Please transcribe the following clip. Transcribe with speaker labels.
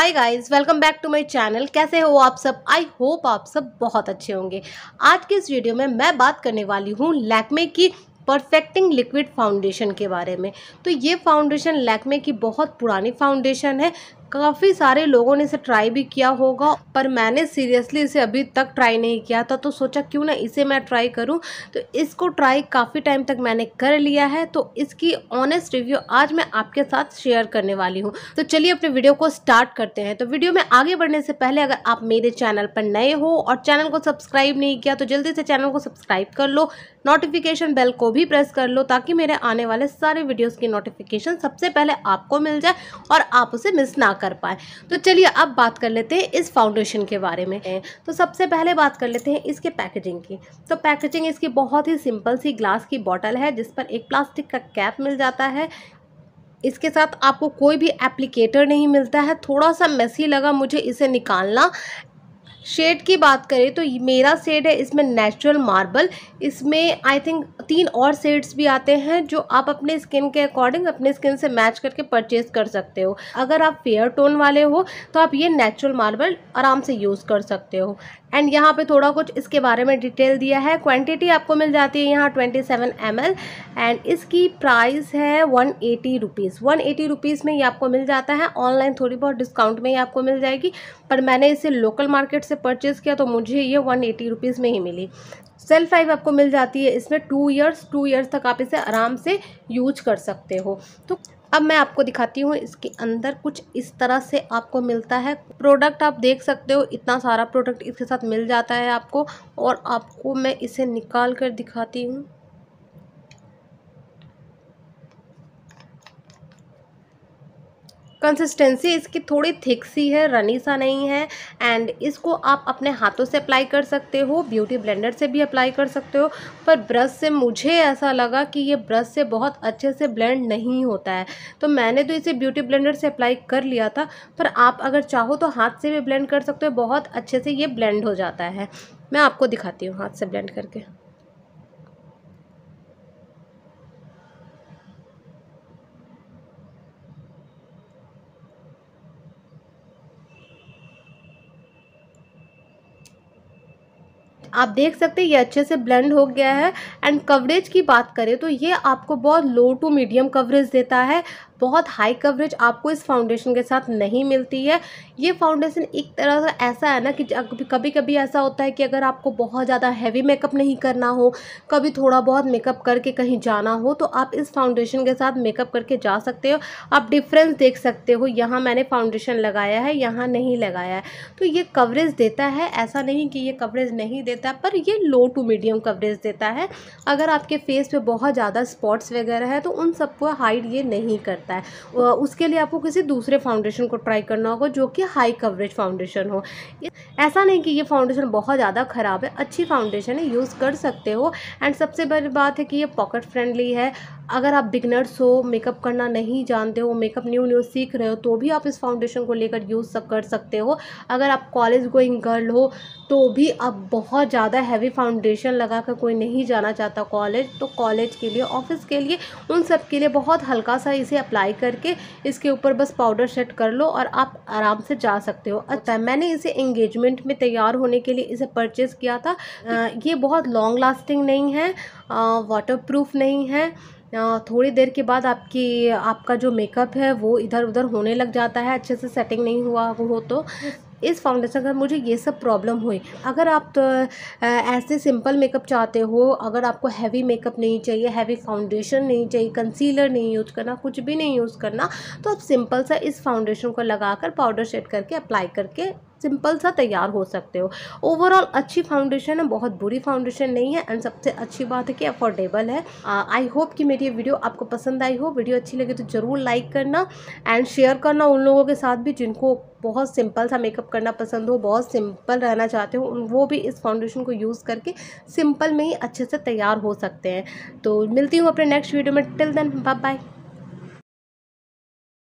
Speaker 1: hi guys welcome back to my channel कैसे हो आप सब आई होप आप सब बहुत अच्छे होंगे आज के इस वीडियो में मैं बात करने वाली हूँ लैक्मे की परफेक्टिंग लिक्विड फाउंडेशन के बारे में तो ये फाउंडेशन लैक्मे की बहुत पुरानी फाउंडेशन है काफ़ी सारे लोगों ने इसे ट्राई भी किया होगा पर मैंने सीरियसली इसे अभी तक ट्राई नहीं किया था तो सोचा क्यों ना इसे मैं ट्राई करूं तो इसको ट्राई काफ़ी टाइम तक मैंने कर लिया है तो इसकी ऑनेस्ट रिव्यू आज मैं आपके साथ शेयर करने वाली हूँ तो चलिए अपने वीडियो को स्टार्ट करते हैं तो वीडियो में आगे बढ़ने से पहले अगर आप मेरे चैनल पर नए हो और चैनल को सब्सक्राइब नहीं किया तो जल्दी से चैनल को सब्सक्राइब कर लो नोटिफिकेशन बेल को भी प्रेस कर लो ताकि मेरे आने वाले सारे वीडियोज़ की नोटिफिकेशन सबसे पहले आपको मिल जाए और आप उसे मिस ना कर पाए तो चलिए अब बात कर लेते हैं इस फाउंडेशन के बारे में तो सबसे पहले बात कर लेते हैं इसके पैकेजिंग की तो पैकेजिंग इसकी बहुत ही सिंपल सी ग्लास की बॉटल है जिस पर एक प्लास्टिक का कैप मिल जाता है इसके साथ आपको कोई भी एप्लीकेटर नहीं मिलता है थोड़ा सा मैसी लगा मुझे इसे निकालना शेड की बात करें तो मेरा शेड है इसमें नेचुरल मार्बल इसमें आई थिंक तीन और सेड्स भी आते हैं जो आप अपने स्किन के अकॉर्डिंग अपने स्किन से मैच करके परचेज कर सकते हो अगर आप फेयर टोन वाले हो तो आप ये नेचुरल मार्बल आराम से यूज़ कर सकते हो एंड यहाँ पे थोड़ा कुछ इसके बारे में डिटेल दिया है क्वांटिटी आपको मिल जाती है यहाँ 27 सेवन एंड इसकी प्राइस है 180 eighty rupees one eighty rupees में ये आपको मिल जाता है ऑनलाइन थोड़ी बहुत डिस्काउंट में ये आपको मिल जाएगी पर मैंने इसे लोकल मार्केट से परचेज़ किया तो मुझे ये वन एटी रुपीज़ में ही मिली सेल फाइव आपको मिल जाती है इसमें टू ईयर्स टू ईयर्स तक आप इसे आराम से यूज कर सकते हो तो अब मैं आपको दिखाती हूँ इसके अंदर कुछ इस तरह से आपको मिलता है प्रोडक्ट आप देख सकते हो इतना सारा प्रोडक्ट इसके साथ मिल जाता है आपको और आपको मैं इसे निकाल कर दिखाती हूँ कंसिस्टेंसी इसकी थोड़ी थिक सी है रनी सा नहीं है एंड इसको आप अपने हाथों से अप्लाई कर सकते हो ब्यूटी ब्लेंडर से भी अप्लाई कर सकते हो पर ब्रश से मुझे ऐसा लगा कि ये ब्रश से बहुत अच्छे से ब्लेंड नहीं होता है तो मैंने तो इसे ब्यूटी ब्लेंडर से अप्लाई कर लिया था पर आप अगर चाहो तो हाथ से भी ब्लेंड कर सकते हो बहुत अच्छे से ये ब्लेंड हो जाता है मैं आपको दिखाती हूँ हाथ से ब्लेंड करके आप देख सकते हैं ये अच्छे से ब्लेंड हो गया है एंड कवरेज की बात करें तो ये आपको बहुत लो टू मीडियम कवरेज देता है बहुत हाई कवरेज आपको इस फाउंडेशन के साथ नहीं मिलती है ये फाउंडेशन एक तरह से ऐसा है ना कि कभी कभी ऐसा होता है कि अगर आपको बहुत ज़्यादा हैवी मेकअप नहीं करना हो कभी थोड़ा बहुत मेकअप करके कहीं जाना हो तो आप इस फाउंडेशन के साथ मेकअप करके जा सकते हो आप डिफरेंस देख सकते हो यहाँ मैंने फाउंडेशन लगाया है यहाँ नहीं लगाया है तो ये कवरेज देता है ऐसा नहीं कि ये कवरेज नहीं देता पर ये लो टू मीडियम कवरेज देता है अगर आपके फेस पे बहुत ज़्यादा स्पॉट्स वगैरह है तो उन सबको हाइड ये नहीं करता जाता है उसके लिए आपको किसी दूसरे फाउंडेशन को ट्राई करना होगा जो कि हाई कवरेज फाउंडेशन हो ऐसा नहीं कि ये फाउंडेशन बहुत ज़्यादा ख़राब है अच्छी फाउंडेशन है यूज़ कर सकते हो एंड सबसे बड़ी बात है कि ये पॉकेट फ्रेंडली है अगर आप बिगनर्स हो मेकअप करना नहीं जानते हो मेकअप न्यू न्यू सीख रहे हो तो भी आप इस फाउंडेशन को लेकर यूज़ कर सकते हो अगर आप कॉलेज गोइंग गर्ल हो तो भी आप बहुत ज़्यादा हैवी फाउंडेशन लगा कर कोई नहीं जाना चाहता कॉलेज तो कॉलेज के लिए ऑफिस के लिए उन सब के लिए बहुत हल्का सा इसे अप्लाई अप्लाई करके इसके ऊपर बस पाउडर सेट कर लो और आप आराम से जा सकते हो अच्छा मैंने इसे इंगेजमेंट में तैयार होने के लिए इसे परचेज़ किया था आ, ये बहुत लॉन्ग लास्टिंग नहीं है वाटर नहीं है थोड़ी देर के बाद आपकी आपका जो मेकअप है वो इधर उधर होने लग जाता है अच्छे से सेटिंग नहीं हुआ वो हो तो इस फाउंडेशन का मुझे ये सब प्रॉब्लम हुई अगर आप तो ऐसे सिंपल मेकअप चाहते हो अगर आपको हैवी मेकअप नहीं चाहिए हैवी फाउंडेशन नहीं चाहिए कंसीलर नहीं यूज़ करना कुछ भी नहीं यूज़ करना तो आप सिंपल सा इस फाउंडेशन को लगाकर पाउडर शेड करके अप्लाई करके सिंपल सा तैयार हो सकते हो ओवरऑल अच्छी फाउंडेशन है बहुत बुरी फाउंडेशन नहीं है एंड सबसे अच्छी बात है कि अफोर्डेबल है आई होप कि मेरी ये वीडियो आपको पसंद आई हो वीडियो अच्छी लगे तो ज़रूर लाइक करना एंड शेयर करना उन लोगों के साथ भी जिनको बहुत सिंपल सा मेकअप करना पसंद हो बहुत सिंपल रहना चाहते हो वो भी इस फाउंडेशन को यूज़ करके सिंपल में ही अच्छे से तैयार हो सकते हैं तो मिलती हूँ अपने नेक्स्ट वीडियो में टिल देन बाय बाय